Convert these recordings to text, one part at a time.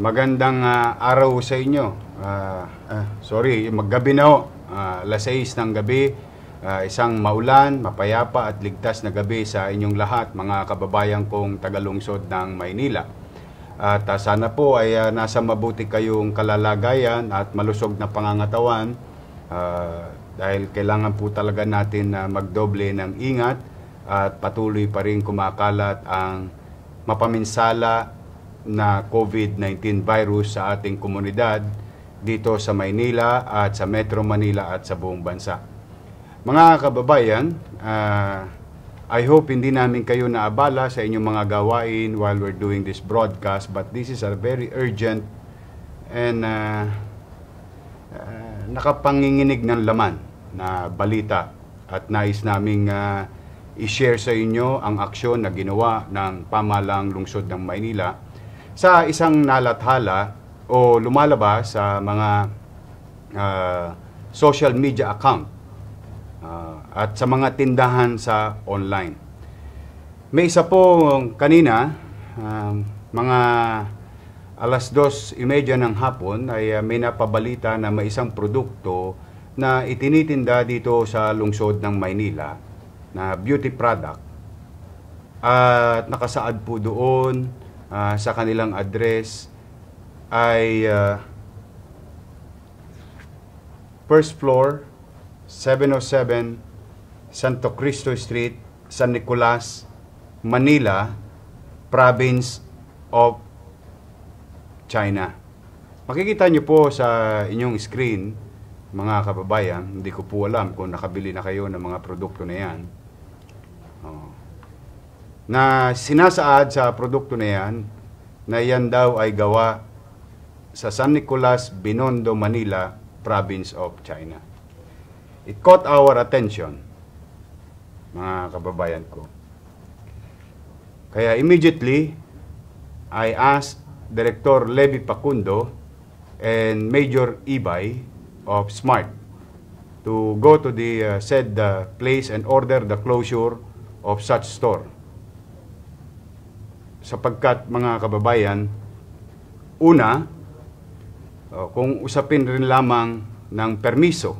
Magandang uh, araw sa inyo. Uh, uh, sorry, maggabi na ho. Uh, alas 6 ng gabi. Uh, isang maulan, mapayapa at ligtas na gabi sa inyong lahat, mga kababayan kong tagalungsod ng Maynila. At uh, sana po ay uh, nasa mabuti kayong kalalagayan at malusog na pangangatawan uh, dahil kailangan po talaga natin na uh, magdoble ng ingat at patuloy pa rin kumakalat ang mapaminsala na COVID-19 virus sa ating komunidad dito sa Maynila at sa Metro Manila at sa buong bansa. Mga kababayan, uh, I hope hindi namin kayo naabala sa inyong mga gawain while we're doing this broadcast but this is a very urgent and uh, uh, nakapanginginig ng laman na balita at nais naming uh, i-share sa inyo ang aksyon na ginawa ng pamalang lungsod ng Maynila sa isang nalathala o lumalabas sa mga uh, social media account uh, at sa mga tindahan sa online. May isa po kanina, uh, mga alas dos imedya ng hapon ay uh, may napabalita na may isang produkto na itinitinda dito sa lungsod ng Maynila na beauty product at nakasaad po doon uh, sa kanilang address ay uh, first floor 707 Santo Cristo Street, San Nicolas, Manila, province of China. Makikita niyo po sa inyong screen, mga kababayan, hindi ko po alam kung nakabili na kayo ng mga produkto na yan. Oh na sinasaad sa produkto na yan na yan daw ay gawa sa San Nicolas, Binondo, Manila, province of China. It caught our attention, mga kababayan ko. Kaya immediately, I asked Director Levi Pacundo and Major Ibay of SMART to go to the uh, said uh, place and order the closure of such store sapagkat mga kababayan, una, oh, kung usapin rin lamang ng permiso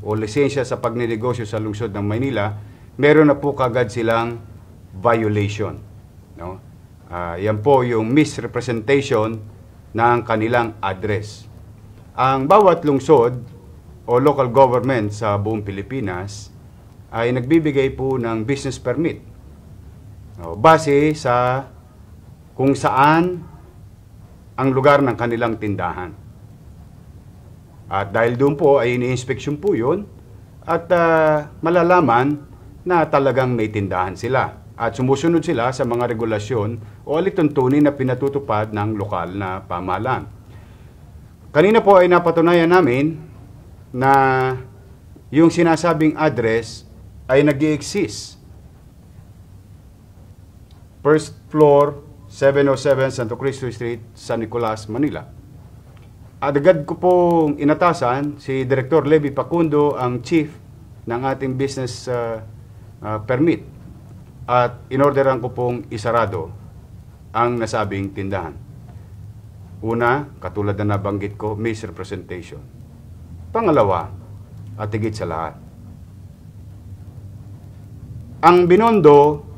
o lisensya sa pagnenegosyo sa lungsod ng Maynila, meron na po kagad silang violation. No? Uh, yan po yung misrepresentation ng kanilang address. Ang bawat lungsod o local government sa buong Pilipinas ay nagbibigay po ng business permit no, base sa kung saan ang lugar ng kanilang tindahan. At dahil doon po ay iniinspeksyon po yun at uh, malalaman na talagang may tindahan sila at sumusunod sila sa mga regulasyon o alituntunin na pinatutupad ng lokal na pamahalaan. Kanina po ay napatunayan namin na yung sinasabing address ay nag exist First floor 707 Santo Cristo Street, San Nicolas, Manila. Agad ko pong inatasan si Director Levy Pacundo ang chief ng ating business uh, uh, permit at inorderan ko pong isarado ang nasabing tindahan. Una, katulad na nabanggit ko, misrepresentation. Pangalawa, at higit sa lahat. Ang binondo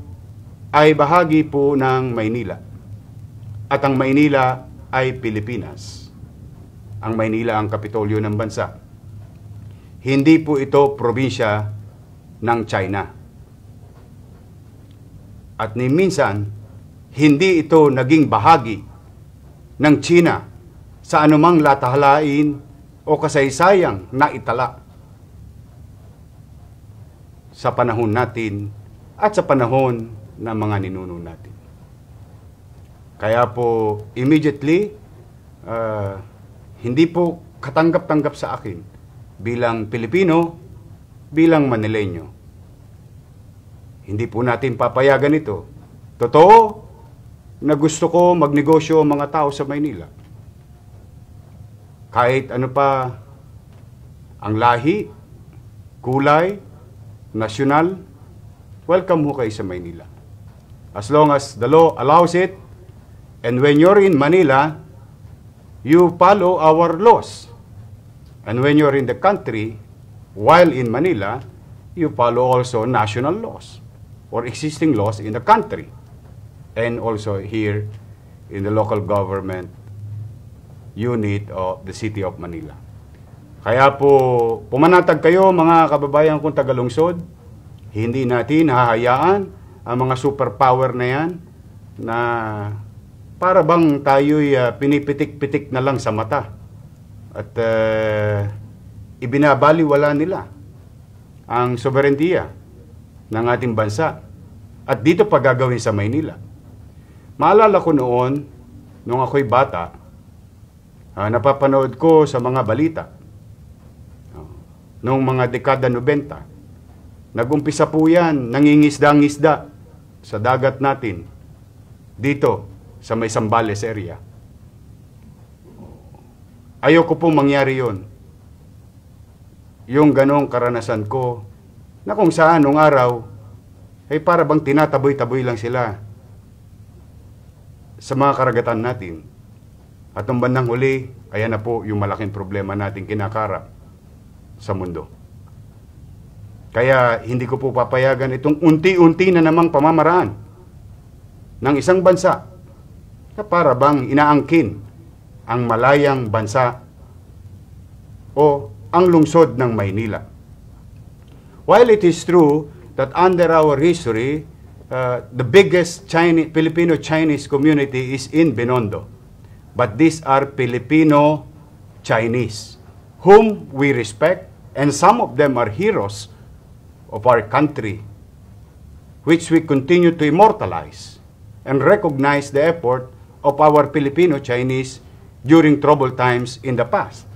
ay bahagi po ng Maynila. At ang Maynila ay Pilipinas. Ang Maynila ang kapitolyo ng bansa. Hindi po ito probinsya ng China. At ni minsan, hindi ito naging bahagi ng China sa anumang latahalain o kasaysayang naitala sa panahon natin at sa panahon ng mga ninuno natin. Kaya po, immediately, uh, hindi po katanggap-tanggap sa akin bilang Pilipino, bilang Manileño. Hindi po natin papayagan ito. Totoo na gusto ko magnegosyo ang mga tao sa Maynila. Kahit ano pa ang lahi, kulay, nasyonal, welcome ho kayo sa Maynila as long as the law allows it. And when you're in Manila, you follow our laws. And when you're in the country, while in Manila, you follow also national laws or existing laws in the country and also here in the local government unit of the City of Manila. Kaya po, pumanatag kayo mga kababayan kong tagalungsod. Hindi natin hahayaan ang mga superpower na yan na para bang tayo'y uh, pinipitik-pitik na lang sa mata at uh, ibinabaliwala nila ang soberendiya ng ating bansa at dito pa gagawin sa Maynila. Maalala ko noon, nung ako'y bata, uh, napapanood ko sa mga balita oh, noong mga dekada 90. Nag-umpisa po yan, nangingisda-ngisda sa dagat natin dito sa may Sambales area. Ayoko pong mangyari yon. Yung ganong karanasan ko na kung saan nung araw ay para bang tinataboy-taboy lang sila sa mga karagatan natin. At ang bandang huli, ayan na po yung malaking problema natin kinakarap sa mundo. Kaya hindi ko po papayagan itong unti-unti na namang pamamaraan ng isang bansa na para bang inaangkin ang malayang bansa o ang lungsod ng Maynila. While it is true that under our history, uh, the biggest Chinese, Filipino-Chinese community is in Binondo. But these are Filipino-Chinese whom we respect and some of them are heroes of our country, which we continue to immortalize and recognize the effort of our Filipino-Chinese during troubled times in the past.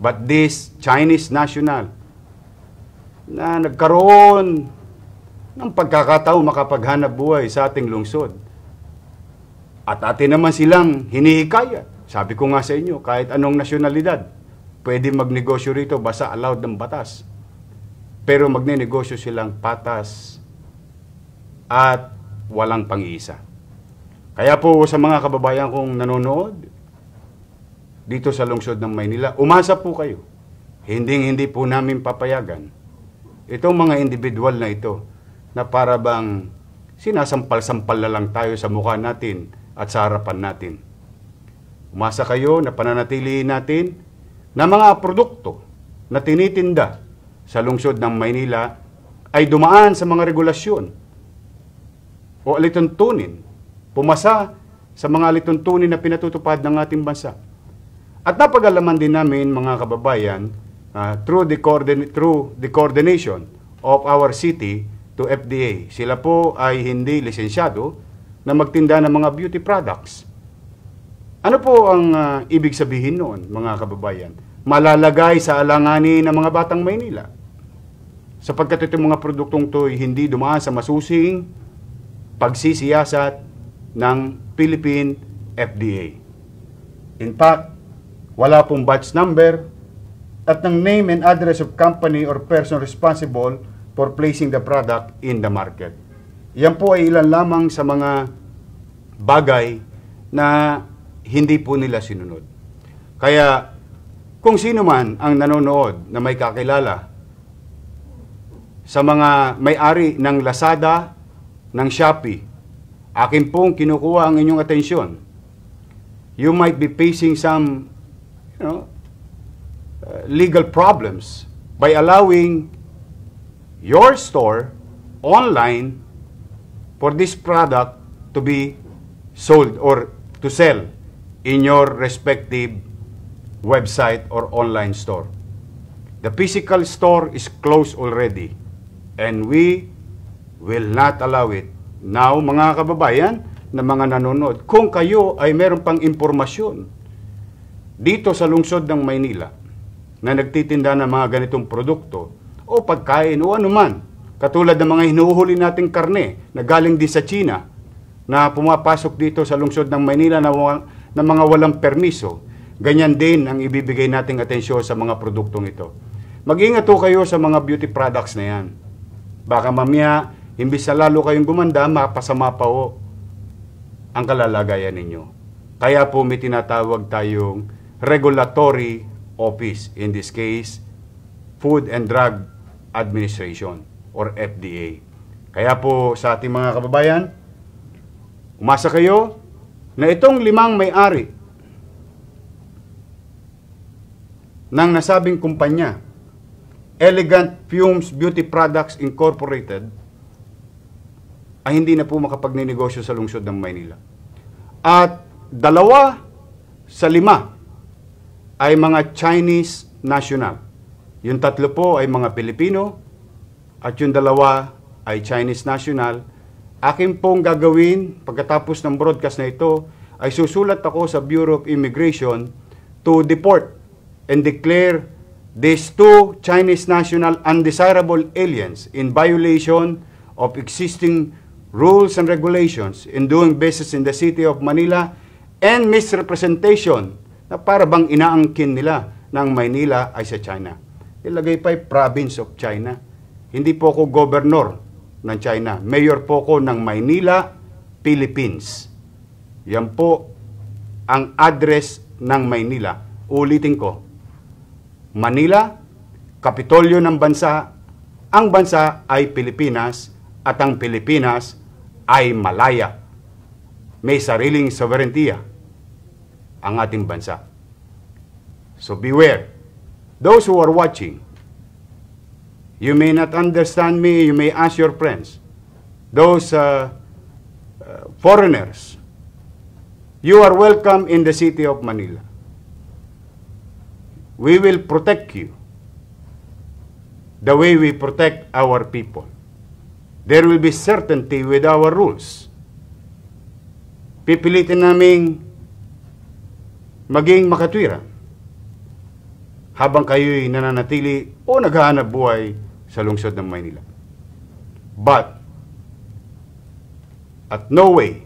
But this Chinese national na nagkaroon ng pagkakataon makapaghanap buhay sa ating lungsod. At atin naman silang hinihikayat. Sabi ko nga sa inyo, kahit anong nasyonalidad, pwede magnegosyo rito basta allowed ng batas pero magnenegosyo silang patas at walang pang-iisa. Kaya po sa mga kababayan kong nanonood, dito sa lungsod ng Maynila, umasa po kayo. Hinding-hindi po namin papayagan itong mga individual na ito na para bang sinasampal-sampal na lang tayo sa mukha natin at sa harapan natin. Umasa kayo na pananatili natin na mga produkto na tinitinda sa lungsod ng Maynila ay dumaan sa mga regulasyon o alituntunin, pumasa sa mga alituntunin na pinatutupad ng ating bansa. At napagalaman din namin mga kababayan uh, through, the through the coordination of our city to FDA. Sila po ay hindi lisensyado na magtinda ng mga beauty products. Ano po ang uh, ibig sabihin noon, mga kababayan? Malalagay sa alanganin ng mga batang Maynila sapagkat itong mga produktong ito ay hindi dumaan sa masusing pagsisiyasat ng Philippine FDA. In fact, wala pong batch number at ng name and address of company or person responsible for placing the product in the market. Yan po ay ilan lamang sa mga bagay na hindi po nila sinunod. Kaya kung sino man ang nanonood na may kakilala sa mga may-ari ng Lazada, ng Shopee. Akin pong kinukuha ang inyong atensyon. You might be facing some you know, uh, legal problems by allowing your store online for this product to be sold or to sell in your respective website or online store. The physical store is closed already and we will not allow it. Now, mga kababayan na mga nanonood, kung kayo ay meron pang impormasyon dito sa lungsod ng Maynila na nagtitinda ng mga ganitong produkto o pagkain o anuman, katulad ng mga hinuhuli nating karne na galing di sa China na pumapasok dito sa lungsod ng Maynila na, na mga walang permiso, ganyan din ang ibibigay nating atensyon sa mga produktong ito. Mag-ingat kayo sa mga beauty products na yan Baka mamaya, imbis na lalo kayong gumanda, mapasama pa o ang kalalagayan ninyo. Kaya po may tinatawag tayong regulatory office, in this case, Food and Drug Administration or FDA. Kaya po sa ating mga kababayan, umasa kayo na itong limang may-ari ng nasabing kumpanya Elegant Fumes Beauty Products Incorporated ay hindi na po makapagninegosyo sa lungsod ng Maynila. At dalawa sa lima ay mga Chinese national. Yung tatlo po ay mga Pilipino at yung dalawa ay Chinese national. Akin pong gagawin pagkatapos ng broadcast na ito ay susulat ako sa Bureau of Immigration to deport and declare these two Chinese national undesirable aliens in violation of existing rules and regulations in doing business in the city of Manila and misrepresentation na para bang inaangkin nila ng Manila ay sa China. Ilagay pa province of China. Hindi po ako governor ng China. Mayor po ako ng Manila, Philippines. Yan po ang address ng Manila. Ulitin ko, Manila, Kapitolyo ng bansa, ang bansa ay Pilipinas at ang Pilipinas ay Malaya. May sariling sovereignty ah, ang ating bansa. So beware, those who are watching, you may not understand me, you may ask your friends, those uh, uh, foreigners, you are welcome in the city of Manila we will protect you the way we protect our people. There will be certainty with our rules. Pipilitin naming maging makatwiran habang kayo'y nananatili o naghahanap buhay sa lungsod ng Maynila. But, at no way,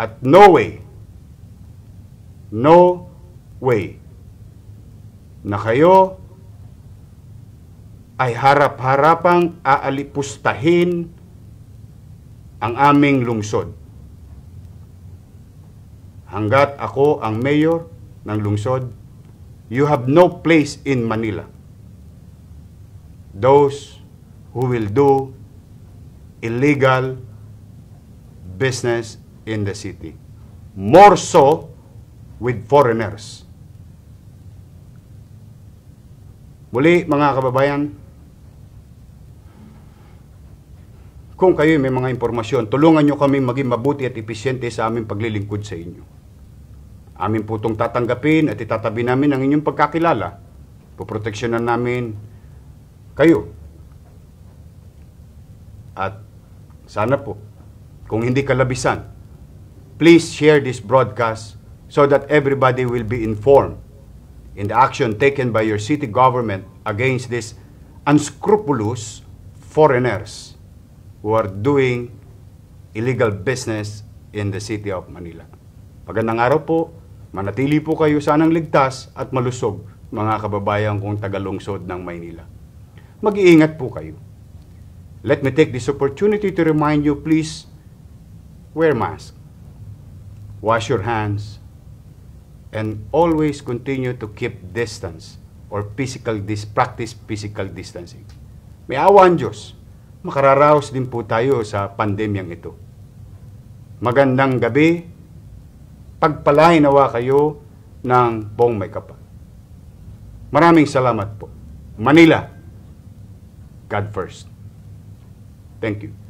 at no way, no way na kayo ay harap-harapang aalipustahin ang aming lungsod. Hanggat ako ang mayor ng lungsod, you have no place in Manila. Those who will do illegal business in the city. More so with foreigners. Muli mga kababayan, kung kayo may mga impormasyon, tulungan nyo kami maging mabuti at epesyente sa aming paglilingkod sa inyo. Amin po itong tatanggapin at itatabi namin ang inyong pagkakilala. Puproteksyonan namin kayo. At sana po, kung hindi kalabisan, please share this broadcast so that everybody will be informed in the action taken by your city government against these unscrupulous foreigners who are doing illegal business in the city of Manila. Magandang araw po, manatili po kayo sanang ligtas at malusog mga kababayan kong tagalungsod ng Maynila. Mag-iingat po kayo. Let me take this opportunity to remind you please, wear mask, wash your hands, and always continue to keep distance or physical dis practice physical distancing. May awa Diyos. Makararaos din po tayo sa pandemyang ito. Magandang gabi. pagpalain nawa kayo ng buong may kapal. Maraming salamat po. Manila, God first. Thank you.